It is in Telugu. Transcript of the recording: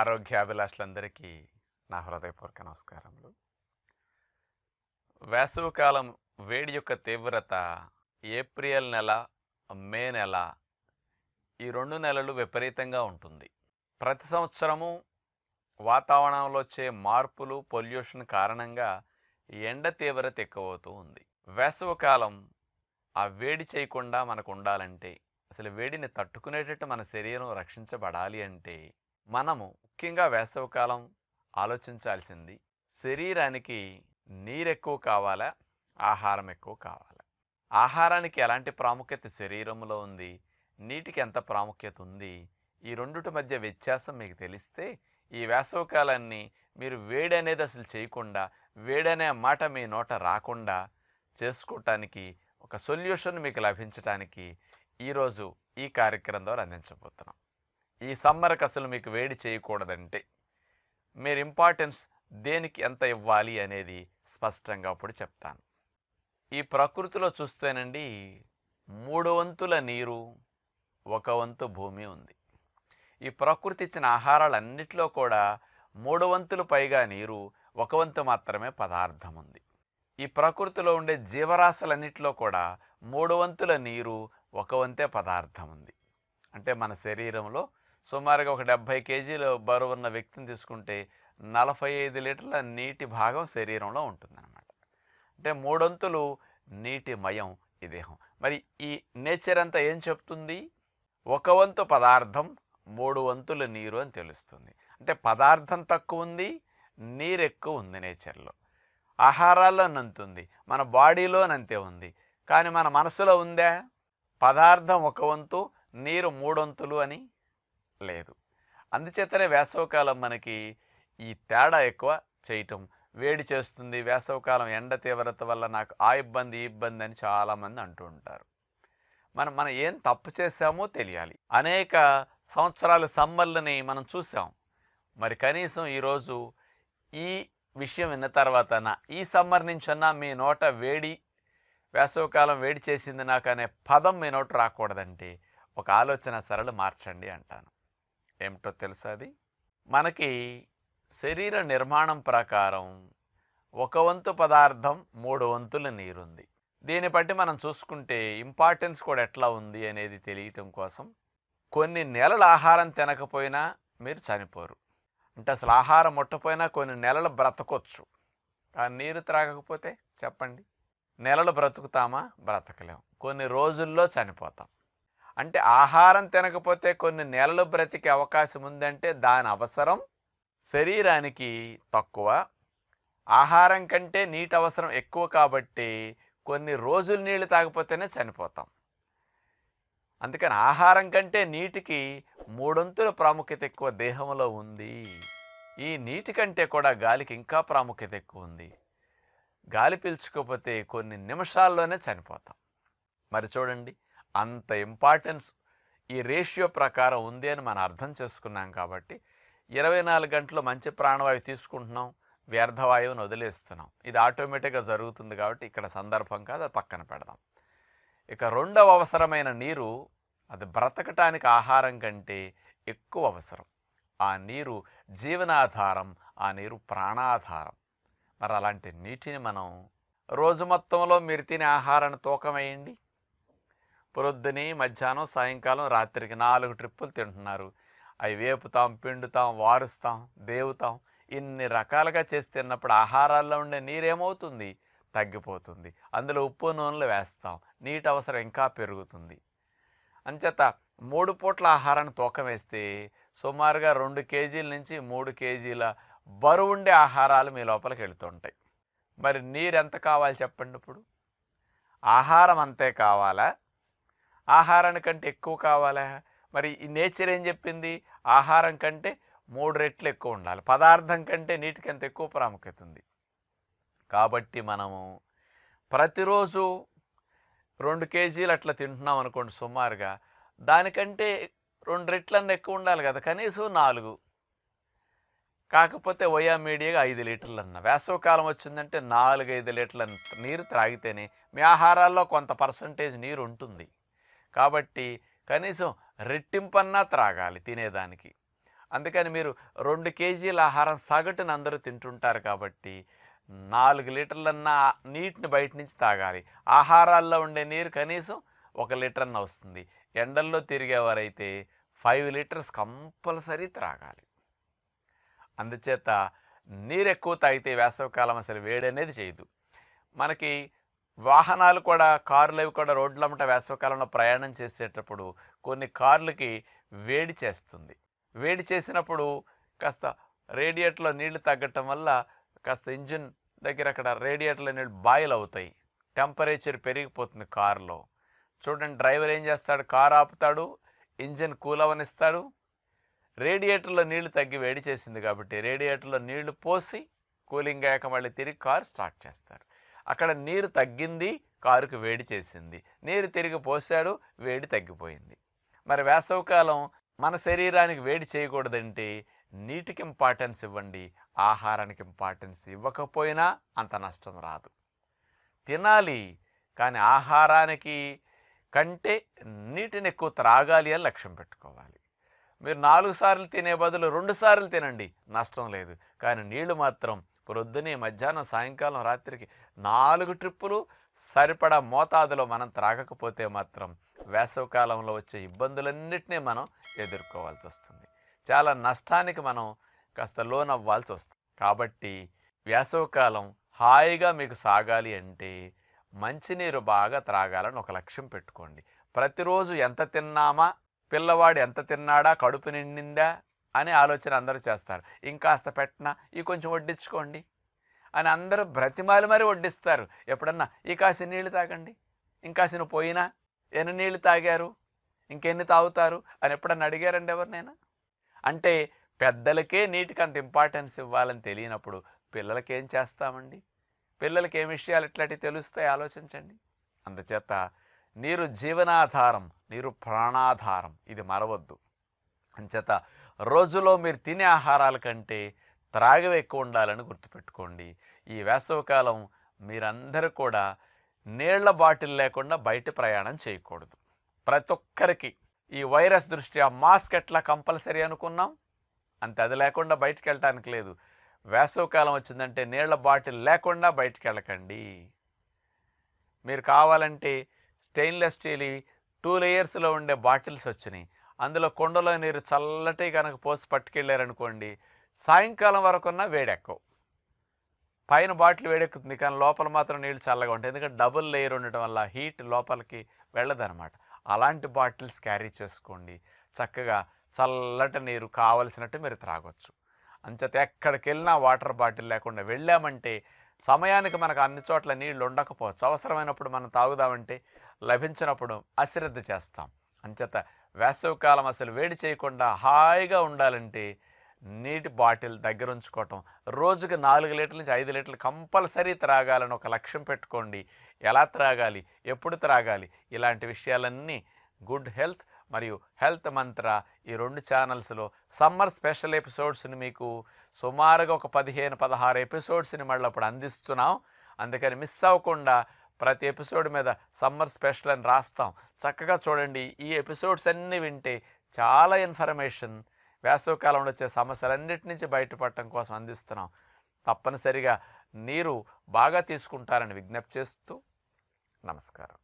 అభిలాషులందరికీ నా హృదయపూర్వక నమస్కారములు వేసవికాలం వేడి యొక్క తీవ్రత ఏప్రిల్ నెల మే నెల ఈ రెండు నెలలు విపరీతంగా ఉంటుంది ప్రతి సంవత్సరము వాతావరణంలో వచ్చే మార్పులు పొల్యూషన్ కారణంగా ఎండ తీవ్రత ఎక్కువవుతూ ఉంది వేసవికాలం ఆ వేడి చేయకుండా మనకు ఉండాలంటే అసలు వేడిని తట్టుకునేటట్టు మన శరీరం రక్షించబడాలి అంటే మనము ముఖ్యంగా వేసవికాలం ఆలోచించాల్సింది శరీరానికి నీరెక్కువ కావాలా ఆహారం ఎక్కువ కావాలా ఆహారానికి ఎలాంటి ప్రాముఖ్యత శరీరంలో ఉంది నీటికి ఎంత ప్రాముఖ్యత ఉంది ఈ రెండుటి మధ్య వ్యత్యాసం మీకు తెలిస్తే ఈ వేసవకాలాన్ని మీరు వేడనేది అసలు చేయకుండా వేడనే మాట మీ నోట రాకుండా చేసుకోవటానికి ఒక సొల్యూషన్ మీకు లభించడానికి ఈరోజు ఈ కార్యక్రమం ద్వారా అందించబోతున్నాం ఈ సమ్మర్కి అసలు మీకు వేడి చేయకూడదంటే మీరు ఇంపార్టెన్స్ దేనికి ఎంత ఇవ్వాలి అనేది స్పష్టంగా అప్పుడు చెప్తాను ఈ ప్రకృతిలో చూస్తేనండి మూడు వంతుల నీరు ఒక వంతు భూమి ఉంది ఈ ప్రకృతి ఇచ్చిన ఆహారాలన్నిటిలో కూడా మూడు వంతులు పైగా నీరు ఒక వంతు మాత్రమే పదార్థం ఉంది ఈ ప్రకృతిలో ఉండే జీవరాశులన్నిటిలో కూడా మూడు వంతుల నీరు ఒక వంతే పదార్థం ఉంది అంటే మన శరీరంలో సుమారుగా ఒక డెబ్భై కేజీలు బరువున్న వ్యక్తిని తీసుకుంటే నలభై ఐదు లీటర్ల నీటి భాగం శరీరంలో ఉంటుందన్నమాట అంటే మూడొంతులు నీటి మయం ఈ దేహం మరి ఈ నేచర్ అంతా ఏం చెప్తుంది ఒక వంతు పదార్థం మూడు వంతుల నీరు అని తెలుస్తుంది అంటే పదార్థం తక్కువ ఉంది నీరు ఎక్కువ ఉంది నేచర్లో నంతుంది మన బాడీలోనంతే ఉంది కానీ మన మనసులో ఉందా పదార్థం ఒక వంతు నీరు మూడొంతులు అని లేదు అందుచేతనే వేసవకాలం మనకి ఈ తేడా ఎక్కువ చేయటం వేడి చేస్తుంది వేసవకాలం ఎండ తీవ్రత వల్ల నాకు ఆ ఇబ్బంది ఈ ఇబ్బంది అని చాలామంది అంటూ ఉంటారు మనం మనం ఏం తప్పు చేశామో తెలియాలి అనేక సంవత్సరాల సమ్మర్లని మనం చూసాం మరి కనీసం ఈరోజు ఈ విషయం విన్న తర్వాత నా ఈ సమ్మర్ నుంచన్నా మీ నోట వేడి వేసవకాలం వేడి చేసింది నాకు అనే పదం మీ నోట రాకూడదంటే ఒక ఆలోచన సరళ మార్చండి అంటాను ఏమిటో తెలుసా అది మనకి శరీర నిర్మాణం ప్రకారం ఒక వంతు పదార్థం మూడు వంతుల నీరుంది దీన్ని బట్టి మనం చూసుకుంటే ఇంపార్టెన్స్ కూడా ఎట్లా ఉంది అనేది తెలియటం కోసం కొన్ని నెలలు ఆహారం తినకపోయినా మీరు చనిపోరు అంటే అసలు ఆహారం ముట్టపోయినా కొన్ని నెలలు బ్రతకొచ్చు కానీ నీరు త్రాగకపోతే చెప్పండి నెలలు బ్రతుకుతామా బ్రతకలేము కొన్ని రోజుల్లో చనిపోతాం అంటే ఆహారం తినకపోతే కొన్ని నెలలు బ్రతికే అవకాశం ఉందంటే దాని అవసరం శరీరానికి తక్కువ ఆహారం కంటే నీటి అవసరం ఎక్కువ కాబట్టి కొన్ని రోజులు నీళ్లు తాగిపోతేనే చనిపోతాం అందుకని ఆహారం కంటే నీటికి మూడొంతుల ప్రాముఖ్యత ఎక్కువ దేహంలో ఉంది ఈ నీటి కంటే కూడా గాలికి ఇంకా ప్రాముఖ్యత ఎక్కువ ఉంది గాలి పీల్చుకోకపోతే కొన్ని నిమిషాల్లోనే చనిపోతాం మరి చూడండి అంత ఇంపార్టెన్స్ ఈ రేషియో ప్రకారం ఉంది అని మనం అర్థం చేసుకున్నాం కాబట్టి ఇరవై నాలుగు గంటలు మంచి ప్రాణవాయువు తీసుకుంటున్నాం వ్యర్థవాయువుని వదిలేస్తున్నాం ఇది ఆటోమేటిక్గా జరుగుతుంది కాబట్టి ఇక్కడ సందర్భం కాదు అది పక్కన పెడదాం ఇక రెండవ అవసరమైన నీరు అది బ్రతకటానికి ఆహారం కంటే ఎక్కువ అవసరం ఆ నీరు జీవనాధారం ఆ నీరు ప్రాణాధారం మరి అలాంటి నీటిని మనం రోజు మొత్తంలో మీరు తినే ఆహారాన్ని తూకమేయండి పొద్దుని మధ్యాహ్నం సాయంకాలం రాత్రికి నాలుగు ట్రిప్పులు తింటున్నారు అవి వేపుతాం పిండుతాం వారుస్తాం దేవుతాం ఇన్ని రకాలుగా చేసి తిన్నప్పుడు ఆహారాల్లో ఉండే నీరేమవుతుంది తగ్గిపోతుంది అందులో ఉప్పు నూనెలు వేస్తాం నీటి అవసరం ఇంకా పెరుగుతుంది అంచేత మూడు పూట్ల ఆహారాన్ని తూకం వేస్తే సుమారుగా రెండు కేజీల నుంచి మూడు కేజీల బరువు ఉండే ఆహారాలు మీ లోపలికి వెళుతుంటాయి మరి నీరు ఎంత కావాలి చెప్పండి ఇప్పుడు ఆహారం అంతే కావాలా ఆహారాన్ని కంటే ఎక్కువ కావాలా మరి ఈ నేచర్ ఏం చెప్పింది ఆహారం కంటే మూడు రెట్లు ఎక్కువ ఉండాలి పదార్థం కంటే నీటికి అంత ఎక్కువ ప్రాముఖ్యత ఉంది కాబట్టి మనము ప్రతిరోజు రెండు కేజీలు అట్లా తింటున్నాం అనుకోండి సుమారుగా దానికంటే రెండు రెట్లన్నా ఎక్కువ ఉండాలి కదా కనీసం నాలుగు కాకపోతే వయా మీడియాగా ఐదు లీటర్లు అన్న వేసవకాలం వచ్చిందంటే నాలుగు ఐదు లీటర్ల నీరు త్రాగితేనే మీ ఆహారాల్లో కొంత పర్సంటేజ్ నీరు ఉంటుంది కాబట్టి కనీసం రెట్టింపన్నా త్రాగాలి తినేదానికి అందుకని మీరు రెండు కేజీల ఆహారం సగటున అందరూ తింటుంటారు కాబట్టి నాలుగు లీటర్లన్నా నీటిని బయట నుంచి తాగాలి ఆహారాల్లో ఉండే నీరు కనీసం ఒక లీటర్న వస్తుంది ఎండల్లో తిరిగేవారైతే ఫైవ్ లీటర్స్ కంపల్సరీ త్రాగాలి అందుచేత నీరు ఎక్కువ తాగితే వేసవకాలం అసలు వేడి అనేది చేయదు మనకి వాహనాలు కూడా కార్లు అవి కూడా రోడ్లమ్మట వేసవకాలంలో ప్రయాణం చేసేటప్పుడు కొన్ని కార్లకి వేడి చేస్తుంది వేడి చేసినప్పుడు కాస్త రేడియేటర్లో నీళ్లు తగ్గటం వల్ల కాస్త ఇంజిన్ దగ్గర అక్కడ రేడియేటర్లో నీళ్ళు బాయిల్ అవుతాయి టెంపరేచర్ పెరిగిపోతుంది కారులో చూడండి డ్రైవర్ ఏం చేస్తాడు కారు ఆపుతాడు ఇంజిన్ కూల్ అవనిస్తాడు రేడియేటర్లో నీళ్లు తగ్గి వేడి చేసింది కాబట్టి రేడియేటర్లో నీళ్లు పోసి కూలింగ్ అయ్యాక మళ్ళీ తిరిగి కారు స్టార్ట్ చేస్తారు అక్కడ నీరు తగ్గింది కారుకు వేడి చేసింది నీరు తిరిగి పోశాడు వేడి తగ్గిపోయింది మరి వేసవకాలం మన శరీరానికి వేడి చేయకూడదంటే నీటికి ఇంపార్టెన్స్ ఇవ్వండి ఆహారానికి ఇంపార్టెన్స్ ఇవ్వకపోయినా అంత నష్టం రాదు తినాలి కానీ ఆహారానికి కంటే నీటిని ఎక్కువ త్రాగాలి అని లక్ష్యం పెట్టుకోవాలి మీరు నాలుగు సార్లు తినే బదులు రెండు సార్లు తినండి నష్టం లేదు కానీ నీళ్లు మాత్రం ప్రొద్దునే మధ్యాహ్నం సాయంకాలం రాత్రికి నాలుగు ట్రిప్పులు సరిపడా మోతాదులో మనం త్రాగకపోతే మాత్రం వేసవకాలంలో వచ్చే ఇబ్బందులన్నింటినీ మనం ఎదుర్కోవాల్సి వస్తుంది చాలా నష్టానికి మనం కాస్త లోన్ అవ్వాల్సి వస్తుంది కాబట్టి వేసవకాలం హాయిగా మీకు సాగాలి అంటే మంచినీరు బాగా త్రాగాలని ఒక లక్ష్యం పెట్టుకోండి ప్రతిరోజు ఎంత తిన్నామా పిల్లవాడు ఎంత తిన్నాడా కడుపు నిండిందా అనే ఆలోచన అందరూ చేస్తారు ఇంకాస్త పెట్టినా ఈ కొంచెం వడ్డించుకోండి అని అందరూ బ్రతిమాలి మరీ వడ్డిస్తారు ఎప్పుడన్నా ఈ కాసి నీళ్ళు తాగండి ఇంకాసిన పోయినా ఎన్ని నీళ్ళు తాగారు ఇంకెన్ని తాగుతారు అని ఎప్పుడన్నా అడిగారండి ఎవరినైనా అంటే పెద్దలకే నీటికి అంత ఇంపార్టెన్స్ ఇవ్వాలని తెలియనప్పుడు పిల్లలకి ఏం చేస్తామండి పిల్లలకి ఏం విషయాలు ఇట్లాంటివి తెలుస్తాయి ఆలోచించండి అందుచేత నీరు జీవనాధారం నీరు ప్రాణాధారం ఇది మరవద్దు అంచేత రోజులో మీరు తినే ఆహారాల కంటే త్రాగవి ఎక్కువ ఉండాలని గుర్తుపెట్టుకోండి ఈ వేసవకాలం మీరందరూ కూడా నీళ్ల బాటిల్ లేకుండా బయట ప్రయాణం చేయకూడదు ప్రతి ఒక్కరికి ఈ వైరస్ దృష్ట్యా మాస్క్ ఎట్లా కంపల్సరీ అనుకున్నాం అంతే అది లేకుండా బయటికి వెళ్ళటానికి లేదు వేసవకాలం వచ్చిందంటే నీళ్ల బాటిల్ లేకుండా బయటికి వెళ్ళకండి మీరు కావాలంటే స్టెయిన్లెస్ స్టీల్ టూ లేయర్స్లో ఉండే బాటిల్స్ వచ్చినాయి అందులో కొండలో నీరు చల్లటి కనుక పోసి పట్టుకెళ్ళారనుకోండి సాయంకాలం వరకున్న వేడెక్కవు పైన బాటిల్ వేడెక్కుతుంది కానీ లోపల మాత్రం నీళ్ళు చల్లగా ఉంటాయి ఎందుకంటే డబుల్ లేయర్ ఉండటం వల్ల హీట్ లోపలికి వెళ్ళదనమాట అలాంటి బాటిల్స్ క్యారీ చేసుకోండి చక్కగా చల్లటి నీరు కావలసినట్టు మీరు త్రాగొచ్చు అంచేత ఎక్కడికి వెళ్ళినా వాటర్ బాటిల్ లేకుండా వెళ్ళామంటే సమయానికి మనకు అన్ని చోట్ల నీళ్ళు ఉండకపోవచ్చు అవసరమైనప్పుడు మనం తాగుదామంటే లభించినప్పుడు అశ్రద్ధ చేస్తాం అంచేత వేసవికాలం అసలు వేడి చేయకుండా హాయిగా ఉండాలంటే నీటి బాటిల్ దగ్గర ఉంచుకోవటం రోజుకి నాలుగు లీటర్ల నుంచి ఐదు లీటర్లు కంపల్సరీ త్రాగాలని ఒక లక్ష్యం పెట్టుకోండి ఎలా త్రాగాలి ఎప్పుడు త్రాగాలి ఇలాంటి విషయాలన్నీ గుడ్ హెల్త్ మరియు హెల్త్ మంత్ర ఈ రెండు ఛానల్స్లో సమ్మర్ స్పెషల్ ఎపిసోడ్స్ని మీకు సుమారుగా ఒక పదిహేను పదహారు ఎపిసోడ్స్ని మళ్ళీ అప్పుడు అందిస్తున్నాం అందుకని మిస్ అవ్వకుండా ప్రతి ఎపిసోడ్ మీద సమ్మర్ స్పెషల్ అని రాస్తాం చక్కగా చూడండి ఈ ఎపిసోడ్స్ అన్నీ వింటే చాలా ఇన్ఫర్మేషన్ వేసవకాలంలో వచ్చే సమస్యలన్నిటి నుంచి బయటపడటం కోసం అందిస్తున్నాం తప్పనిసరిగా నీరు బాగా తీసుకుంటారని విజ్ఞప్తి చేస్తూ నమస్కారం